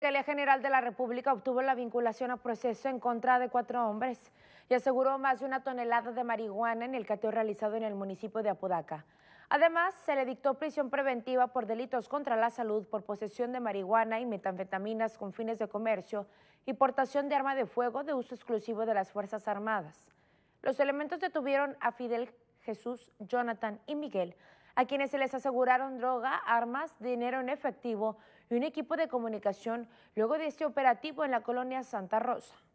La General de la República obtuvo la vinculación a proceso en contra de cuatro hombres y aseguró más de una tonelada de marihuana en el cateo realizado en el municipio de Apodaca. Además, se le dictó prisión preventiva por delitos contra la salud por posesión de marihuana y metanfetaminas con fines de comercio y portación de arma de fuego de uso exclusivo de las Fuerzas Armadas. Los elementos detuvieron a Fidel, Jesús, Jonathan y Miguel, a quienes se les aseguraron droga, armas, dinero en efectivo y un equipo de comunicación luego de este operativo en la colonia Santa Rosa.